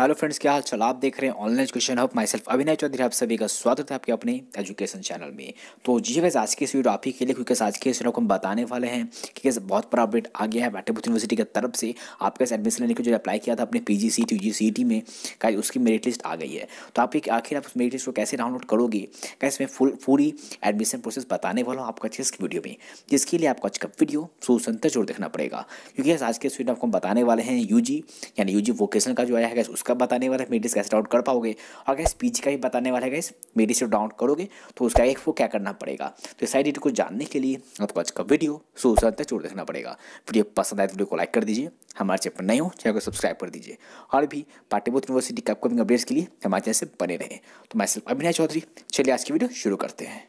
hello friends क्या हाल चल आप देख रहे हैं online question hub myself Abhinay Chaudhary आप सभी का स्वागत है आपके अपने एजुकेशन चैनल में तो जी वैसे आज की इस वीडियो आप ही के लिए क्योंकि आज के इस वीडियो को हम बताने वाले हैं कि कैसे बहुत बड़ा अपडेट आ गया है बैठकपुर यूनिवर्सिटी की तरफ से आपके कैसे एडमिशन लेने के जो अप्लाई किया था अपने पी जी सी टी में का उसकी मेरिट लिस्ट आ गई है तो आप आखिर आप उस मेरिट लिस्ट को कैसे डाउनलोड करोगे कैसे मैं फुल पूरी एडमिशन प्रोसेस बताने वाला हूँ आपको अच्छे इस वीडियो में जिसके लिए आपको आज का वीडियो सुसंतर जोर देखना पड़ेगा क्योंकि आज के इस वीडियो आपको बताने वाले हैं यू जी यानी यू जी वोकेशन का जो आया है उसका कब बताने वाला है मेडिस कैसे डाउट कर पाओगे और अगर पीजी का भी बताने वाला है गैस मेडिस डाउट करोगे तो उसका एक वो क्या करना पड़ेगा तो ये सारी डिटेल को जानने के लिए आपको आज का वीडियो सो तक जरूर देखना पड़ेगा वीडियो पसंद आए तो वीडियो को लाइक कर दीजिए हमारे चैनल पर नए हो चैनल को सब्सक्राइब कर दीजिए और भी पाटीपुत्र यूनिवर्सिटी के अपकमिंग अपडेट्स के लिए हमारे चैनल से बने रहें तो मैं सिर्फ अभिनय चौधरी चलिए आज की वीडियो शुरू करते हैं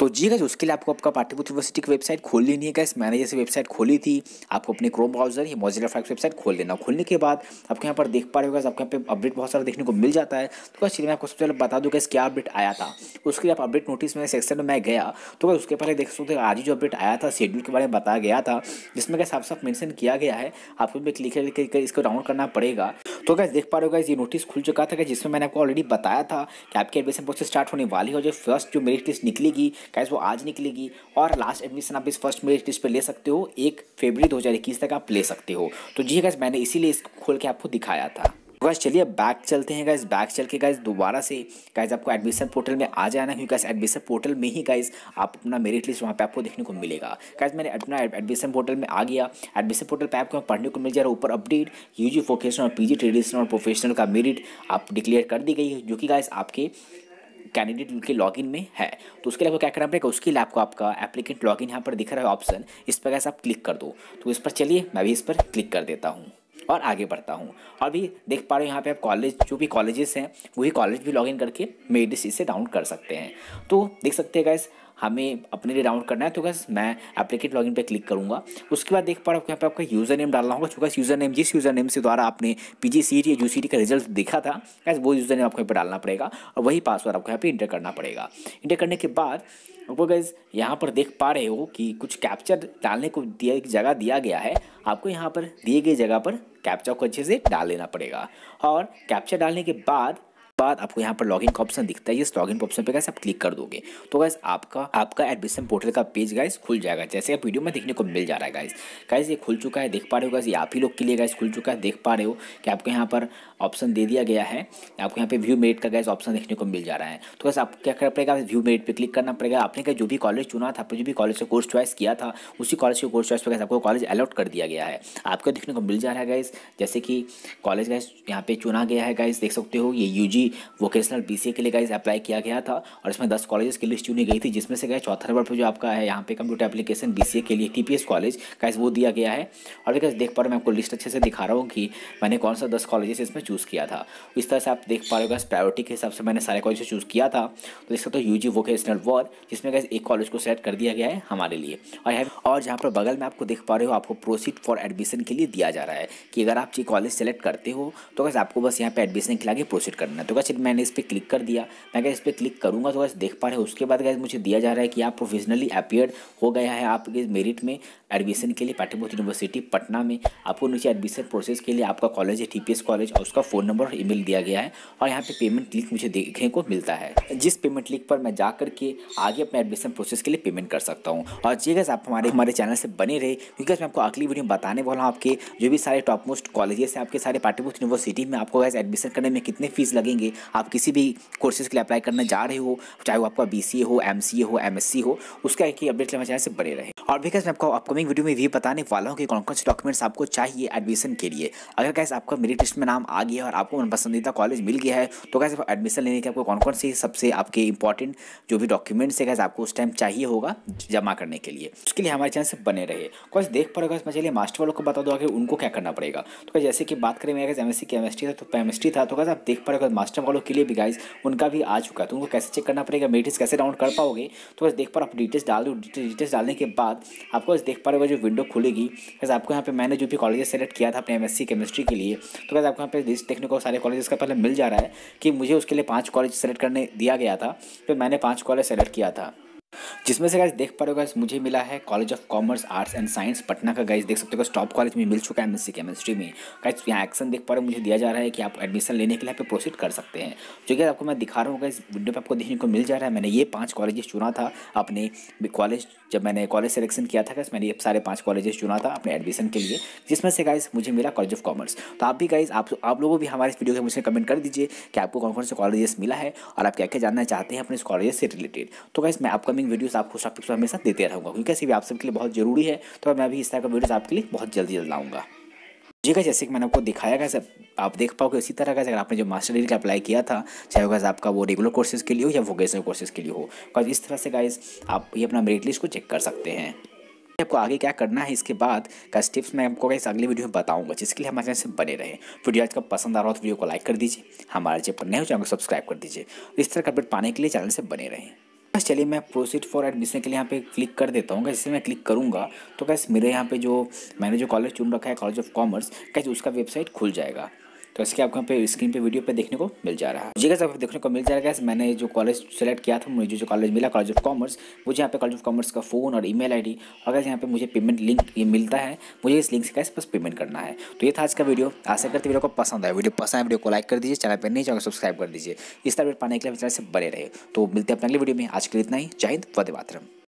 तो जी गैस उसके लिए आपको आपका पाठ्यपुत्र यूनिवर्सिटी की वेबसाइट खोल लेनी है गैस मैंने जैसे वेबसाइट खोली थी आपको अपने क्रोम ब्राउजर या मोजिला फाइव वेबसाइट खोल लेना खोलने के बाद आपको यहाँ पर देख पा रहे हो गैस आपके यहाँ पे अपडेट बहुत सारा देखने को मिल जाता है तो बस चलिए मैं आपको सबसे पहले बता दूँ गैस क्या अपडेट आया था उसके लिए आप अपडेट नोटिस मेरे सेक्शन में मैं गया तो गैस उसके पहले देख सकते हो आज ही जो अपडेट आया था शेड्यूल के बारे में बताया गया था जिसमें गैस आप साफ मैंशन किया गया है आपको भी क्लिक करके इसको डाउनलोड करना पड़ेगा तो गैस देख पा रहे हो गैस ये नोटिस खुल चुका था जिसमें मैंने आपको ऑलरेडी बताया था कि आपकी एडमिशन प्रोसेस स्टार्ट होने वाली है और जो फर्स्ट जो मेरिट लिस्ट निकलेगी कैसे वो आज निकलेगी और लास्ट एडमिशन आप इस फर्स्ट मेरिट लिस्ट पर ले सकते हो एक फेबरी दो तक आप ले सकते हो तो जी गैस मैंने इसीलिए इसको खोल के आपको दिखाया था गैस तो चलिए बैक चलते हैं गाइज बैक चल के गाइज दोबारा से गाइज आपको एडमिशन पोर्टल में आ जाना क्योंकि एडमिशन पोर्टल में ही गाइज आप अपना मेरिट लिस्ट वहाँ पे आपको देखने को मिलेगा कैसे मैंने अपना एडमिशन पोर्टल में आ गया एडमिशन पोर्टल पे आपको पढ़ने को मिल जा रहा है ऊपर अपडेट यू जी और पी जी ट्रेडिशनल और प्रोफेशनल का मेरिट आप डिक्लेयर कर दी गई है जो कि गाइज आपके कैंडिडेट उनके लॉगिन में है तो उसके लिए आपको क्या करना पड़ेगा उसके लिए आपको आपका एप्लीकेंट लॉगिन यहाँ पर दिख रहा है ऑप्शन इस पर कैसे आप क्लिक कर दो तो इस पर चलिए मैं भी इस पर क्लिक कर देता हूँ और आगे बढ़ता हूँ और भी देख पा रहे हो यहाँ पे आप कॉलेज जो भी कॉलेजेस हैं वही कॉलेज भी लॉगिन करके मेरी डिसीज से डाउनलोड कर सकते हैं तो देख सकते हैं गैस हमें अपने लिए डाउनलोड करना है तो गैस मैं एप्लीकेट लॉगिन पे क्लिक करूँगा उसके बाद देख पा रहा हूँ यहाँ पे आपका यूज़र नेम डालना होगा चूँकि यूज़र नेम जिस यूज़र नेम से द्वारा आपने पी जी सी या यू का रिजल्ट देखा था गैस वो यूज़र नेम आपको यहाँ पर डालना पड़ेगा और वही पासवर्ड आपको यहाँ पर इंटर करना पड़ेगा इंटर करने के बाद ऊपर गैस यहाँ पर देख पा रहे हो कि कुछ कैप्चर डालने को दिया एक जगह दिया गया है आपको यहाँ पर दिए गए जगह पर कैप्चर को अच्छे से डाल लेना पड़ेगा और कैप्चर डालने के बाद बाद आपको यहाँ पर लॉगिन का ऑप्शन दिखता है इस लॉगिन ऑप्शन पे गैस आप क्लिक कर दोगे तो गैस आपका आपका एडमिशन पोर्टल का पेज गाइस खुल जाएगा जैसे आप वीडियो में देखने को मिल जा रहा है गाइस गाइस ये खुल चुका है देख पा रहे हो गैस ये आप ही लोग के लिए गैस खुल चुका है देख पा रहे हो कि आपको यहाँ पर ऑप्शन दे दिया गया है आपको यहाँ पे व्यू मेरिट का गैस ऑप्शन देखने को मिल जा रहा है तो गैस आपको क्या करना पड़ेगा व्यू मेरिट पर क्लिक करना पड़ेगा आपने क्या जो भी कॉलेज चुना था आपने जो भी कॉलेज का कोर्स चॉइस किया था उसी कॉलेज के कोर्स चॉइस पर गैस आपको कॉलेज अलॉट कर दिया गया है आपको देखने को मिल जा रहा है गाइस जैसे कि कॉलेज गैस यहाँ पे चुना गया है गाइस देख सकते हो ये यू की वोकेशनल बी के लिए गाइज अप्लाई किया गया था और इसमें दस कॉलेजेस की लिस्ट चुनी गई थी जिसमें से गए चौथा नंबर पर जो आपका है यहाँ पे कंप्यूटर एप्लीकेशन बी के लिए टी कॉलेज गाइज वो दिया गया है और देखा देख पा रहे मैं आपको लिस्ट अच्छे से दिखा रहा हूँ कि मैंने कौन सा दस कॉलेजेस इसमें चूज़ किया था इस तरह से आप देख पा रहे हो गैस प्रायोरिटी के हिसाब से मैंने सारे कॉलेज चूज़ किया था तो इसका तो यू वोकेशनल वॉर जिसमें गए एक कॉलेज को सेलेक्ट कर दिया गया है हमारे लिए और यहाँ और जहाँ पर बगल में आपको देख पा रहे हो आपको प्रोसीड फॉर एडमिशन के लिए दिया जा रहा है कि अगर आप ये कॉलेज सेलेक्ट करते हो तो गैस आपको बस यहाँ पर एडमिशन के लिए प्रोसीड करना है तो होगा सिर्फ मैंने इस पर क्लिक कर दिया मैं गैस इस पर क्लिक करूँगा तो गैस देख पा रहे उसके बाद गैस मुझे दिया जा रहा है कि आप प्रोफेशनली अपियर हो गया है आपके मेरिट में एडमिशन के लिए पाटलिपुत्र यूनिवर्सिटी पटना में आपको नीचे एडमिशन प्रोसेस के लिए आपका कॉलेज है टी कॉलेज और उसका फ़ोन नंबर और ईमेल दिया गया है और यहाँ पे पेमेंट लिंक मुझे देखने को मिलता है जिस पेमेंट लिंक पर मैं जा करके आगे अपने एडमिशन प्रोसेस के लिए पेमेंट कर सकता हूँ और जी गैस आप हमारे हमारे चैनल से बने रहे क्योंकि मैं आपको अगली वीडियो बताने वाला हूँ आपके जो भी सारे टॉप मोस्ट कॉलेजेस हैं आपके सारे पाटलिपुत्र यूनिवर्सिटी में आपको गैस एडमिशन करने में कितने फीस लगेंगे जाएगी आप किसी भी कोर्सेज के लिए अप्लाई करने जा रहे हो चाहे वो आपका बी हो एम हो एम हो उसका एक ही अपडेट लेना चाहें से बड़े रहे और भी मैं आपको अपकमिंग वीडियो में भी बताने वाला हूँ कि कौन कौन से डॉक्यूमेंट्स आपको चाहिए एडमिशन के लिए अगर कैसे आपका मेरिट लिस्ट में नाम आ गया और आपको पसंदीदा कॉलेज मिल गया है तो कैसे एडमिशन लेने के आपको कौन कौन सी सबसे आपके इंपॉर्टेंट जो भी डॉक्यूमेंट्स है कैसे आपको उस टाइम चाहिए होगा जमा करने के लिए उसके लिए हमारे चैनल से बने रहे कैसे देख पर अगर चलिए मास्टर वालों को बता दो आगे उनको क्या करना पड़ेगा तो जैसे कि बात करें मेरा एम एस सी केमिस्ट्री था तो केमिस्ट्री था तो कैसे आप देख पर अगर मास्टर कस्टम वालों के लिए भी गाइज उनका भी आ चुका है तो उनको कैसे चेक करना पड़ेगा मेटिस कैसे डाउनलोड कर पाओगे तो बस देख पर आप डिटेल्स डाल दो डिटेल्स डालने के बाद आपको बस देख पा रहे जो विंडो खुलेगी बस आपको यहाँ पे मैंने जो भी कॉलेज सेलेक्ट किया था अपने एम केमिस्ट्री के लिए तो बस आपको यहाँ पे लिस्ट देखने को सारे कॉलेज का पहले मिल जा रहा है कि मुझे उसके लिए पाँच कॉलेज सेलेक्ट करने दिया गया था फिर मैंने पाँच कॉलेज सेलेक्ट किया था जिसमें से गाइज देख पा रहे हो गाइज मुझे मिला है college of commerce arts and science Patna का गाइज देख सकते हो टॉप कॉलेज में मिल चुका है एमएससी केमिस्ट्री में गाइज यहाँ एक्शन देख पा रहे हो मुझे दिया जा रहा है कि आप एडमिशन लेने के लिए आप प्रोसीड कर सकते हैं जो कि आपको मैं दिखा रहा हूँ गाइज वीडियो पर आपको देखने को मिल जा रहा है मैंने ये पाँच कॉलेजेस चुना था अपने कॉलेज जब मैंने कॉलेज सेलेक्शन किया था गाइज मैंने ये सारे पाँच कॉलेजेस चुना था अपने एडमिशन के लिए जिसमें से गाइज मुझे मिला कॉलेज ऑफ कॉमर्स तो आप भी गाइज आप लोगों भी हमारे इस वीडियो के मुझे कमेंट कर दीजिए कि आपको कौन कौन से कॉलेजेस मिला है और आप क्या क्या जानना चाहते हैं अपने इस कॉलेजेस से रिलेटेड तो गाइज मैं अपकमिंग इन वीडियोस आपको स्टॉक पिक्स हमेशा देते रहूँगा क्योंकि ऐसी भी आप सबके लिए बहुत जरूरी है तो मैं भी इस तरह का वीडियोस आपके लिए बहुत जल्दी जल्द लाऊंगा जी जैसे कि मैंने आपको दिखाया गया आप देख पाओगे इसी तरह का अगर आपने जो मास्टर डिग्री का अप्लाई किया था चाहे गैस आपका वो रेगुलर कोर्सेज के लिए हो या वोकेशनल कोर्सेज के लिए हो और इस तरह से गाइज आप ये अपना मेरिट लिस्ट को चेक कर सकते हैं आपको आगे क्या करना है इसके बाद का टिप्स मैं आपको इस अगली वीडियो में बताऊंगा जिसके लिए हमारे चैनल से बने रहे वीडियो आज का पसंद आ रहा हो तो वीडियो को लाइक कर दीजिए हमारे चैनल पर नए हो तो चैनल को सब्सक्राइब कर दीजिए इस तरह का अपडेट पाने के लिए चैनल से बने रहें बस चलिए मैं प्रोसीड फॉर एडमिशन के लिए यहाँ पे क्लिक कर देता हूँ कैसे मैं क्लिक करूँगा तो कैसे मेरे यहाँ पे जो मैंने जो कॉलेज चुन रखा है कॉलेज ऑफ कॉमर्स कैसे उसका वेबसाइट खुल जाएगा तो इसके आपको यहाँ पे स्क्रीन पे वीडियो पे देखने को मिल जा रहा है जी आपको देखने को मिल जाएगा मैंने जो कॉलेज सेलेक्ट किया था मुझे जो कॉलेज मिला कॉलेज ऑफ कॉमर्स मुझे यहाँ पे कॉलेज ऑफ कॉमर्स का फ़ोन और ईमेल आईडी डी अगर यहाँ पे मुझे पेमेंट लिंक ये मिलता है मुझे इस लिंक से कैसे बस पेमेंट करना है तो ये था आज का वीडियो आशा करते वीडियो को पसंद आया वीडियो पसंद है वीडियो को लाइक कर दीजिए चैनल पर नहीं चाहिए सब्सक्राइब तो कर दीजिए इस तरह पाने के लिए चैनल से बने रहे तो मिलते हैं अपने अगले वीडियो में आज के लिए इतना ही जय हिंद वदे मातरम